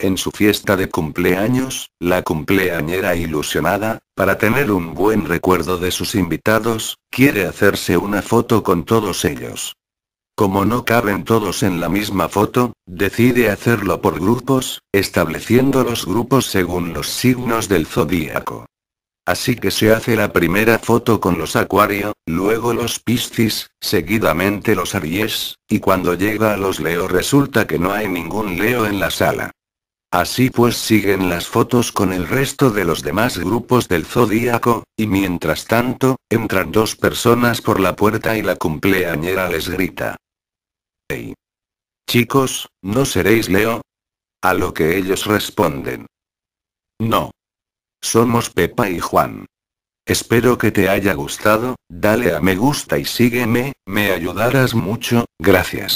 en su fiesta de cumpleaños, la cumpleañera ilusionada, para tener un buen recuerdo de sus invitados, quiere hacerse una foto con todos ellos. Como no caben todos en la misma foto, decide hacerlo por grupos, estableciendo los grupos según los signos del zodíaco. Así que se hace la primera foto con los Acuario, luego los Piscis, seguidamente los Aries, y cuando llega a los Leo resulta que no hay ningún Leo en la sala. Así pues siguen las fotos con el resto de los demás grupos del zodíaco, y mientras tanto, entran dos personas por la puerta y la cumpleañera les grita. ¡Hey! Chicos, ¿no seréis Leo? A lo que ellos responden. No. Somos Pepa y Juan. Espero que te haya gustado, dale a me gusta y sígueme, me ayudarás mucho, gracias.